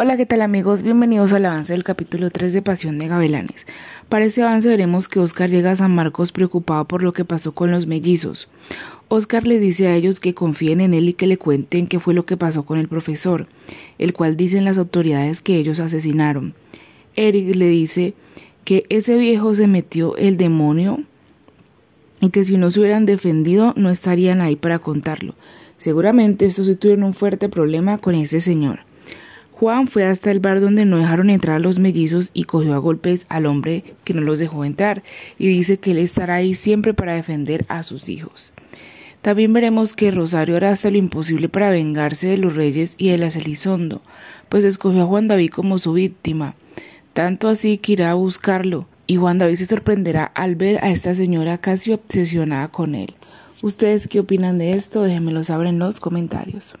Hola, ¿qué tal amigos? Bienvenidos al avance del capítulo 3 de Pasión de Gabelanes. Para este avance veremos que Oscar llega a San Marcos preocupado por lo que pasó con los mellizos. Oscar les dice a ellos que confíen en él y que le cuenten qué fue lo que pasó con el profesor, el cual dicen las autoridades que ellos asesinaron. Eric le dice que ese viejo se metió el demonio y que si no se hubieran defendido no estarían ahí para contarlo. Seguramente estos se tuvieron un fuerte problema con ese señor. Juan fue hasta el bar donde no dejaron entrar a los mellizos y cogió a golpes al hombre que no los dejó entrar y dice que él estará ahí siempre para defender a sus hijos. También veremos que Rosario hará hasta lo imposible para vengarse de los reyes y de las Elizondo, pues escogió a Juan David como su víctima, tanto así que irá a buscarlo, y Juan David se sorprenderá al ver a esta señora casi obsesionada con él. ¿Ustedes qué opinan de esto? Déjenmelo saber en los comentarios.